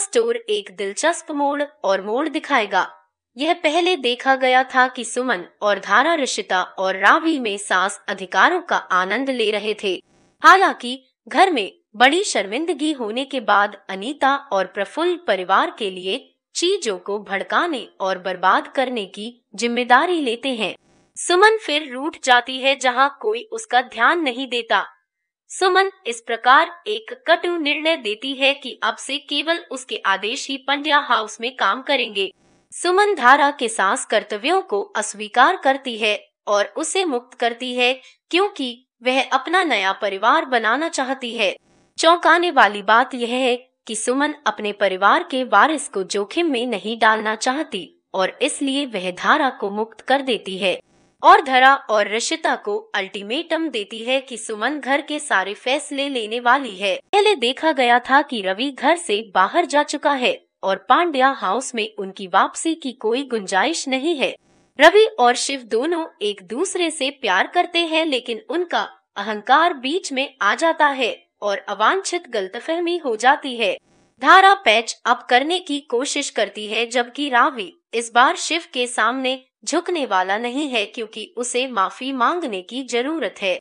store एक दिलचस्प मोड़ और मोड़ दिखाएगा यह पहले देखा गया था कि सुमन और धारा रिशिता और रावी में सास अधिकारों का आनंद ले रहे थे हालांकि घर में बड़ी शर्मिंदगी होने के बाद अनीता और प्रफुल्ल परिवार के लिए चीजों को भड़काने और बर्बाद करने की जिम्मेदारी लेते हैं सुमन फिर रूठ जाती है जहां कोई उसका ध्यान नहीं देता सुमन इस प्रकार एक कटु निर्णय देती है कि अब से केवल उसके आदेश ही पंड्या हाउस में काम करेंगे सुमन धारा के सास कर्तव्यों को अस्वीकार करती है और उसे मुक्त करती है क्योंकि वह अपना नया परिवार बनाना चाहती है चौंकाने वाली बात यह है कि सुमन अपने परिवार के वारिस को जोखिम में नहीं डालना चाहती और इसलिए वह धारा को मुक्त कर देती है और धरा और रशिता को अल्टीमेटम देती है कि सुमन घर के सारे फैसले लेने वाली है पहले देखा गया था कि रवि घर से बाहर जा चुका है और पांड्या हाउस में उनकी वापसी की कोई गुंजाइश नहीं है रवि और शिव दोनों एक दूसरे से प्यार करते हैं लेकिन उनका अहंकार बीच में आ जाता है और अवांछित गलतफहमी हो जाती है धारा पैच अप करने की कोशिश करती है जबकि रावी इस बार शिव के सामने झुकने वाला नहीं है क्योंकि उसे माफी मांगने की जरूरत है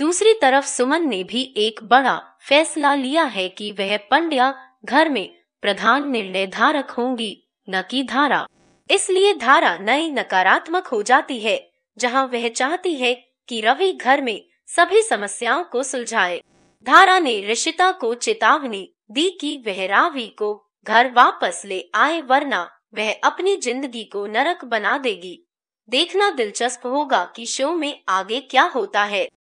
दूसरी तरफ सुमन ने भी एक बड़ा फैसला लिया है कि वह पंड्या घर में प्रधान निर्णय धारक होंगी न कि धारा इसलिए धारा नई नकारात्मक हो जाती है जहां वह चाहती है कि रवि घर में सभी समस्याओं को सुलझाए धारा ने ऋषिता को चेतावनी दी कि वह रावी को घर वापस ले आए वरना वह अपनी जिंदगी को नरक बना देगी देखना दिलचस्प होगा कि शो में आगे क्या होता है